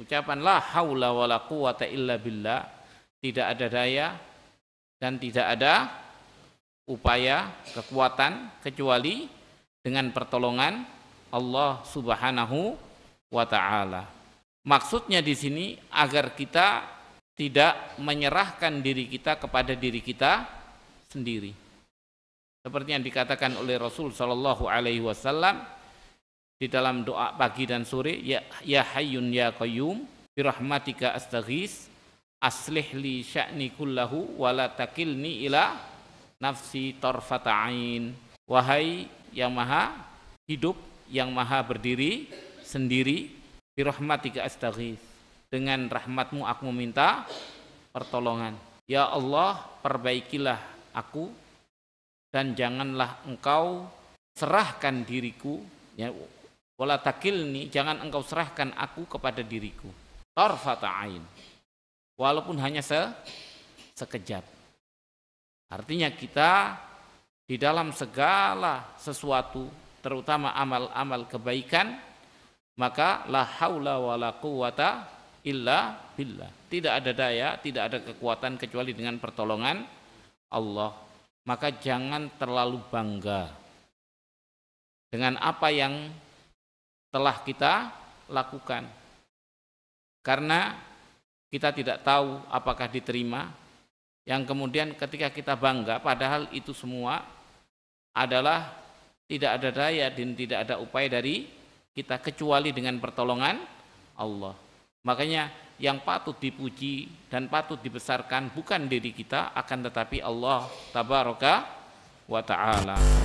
ucapan la haula wala quwata illa billah tidak ada daya dan tidak ada upaya kekuatan kecuali dengan pertolongan Allah Subhanahu wa taala. Maksudnya di sini agar kita tidak menyerahkan diri kita kepada diri kita sendiri. Seperti yang dikatakan oleh Rasul saw. alaihi wasallam, di dalam doa pagi dan sore ya ya hayyun ya qayyum bi rahmatika astaghis aslih li sya'ni kullahu wa la takilni ila nafsi tarfata ain wahai yang maha hidup yang maha berdiri sendiri bi rahmatika astaghis dengan rahmatmu aku meminta pertolongan ya Allah perbaikilah aku dan janganlah engkau serahkan diriku ya wala takilni jangan engkau serahkan aku kepada diriku tarfata ain walaupun hanya se sekejap artinya kita di dalam segala sesuatu terutama amal-amal kebaikan maka la haula wala quwata illa billah tidak ada daya tidak ada kekuatan kecuali dengan pertolongan Allah maka jangan terlalu bangga dengan apa yang telah kita lakukan. Karena kita tidak tahu apakah diterima, yang kemudian ketika kita bangga padahal itu semua adalah tidak ada daya dan tidak ada upaya dari kita kecuali dengan pertolongan Allah. Makanya yang patut dipuji dan patut dibesarkan bukan diri kita akan tetapi Allah tabaraka wa taala.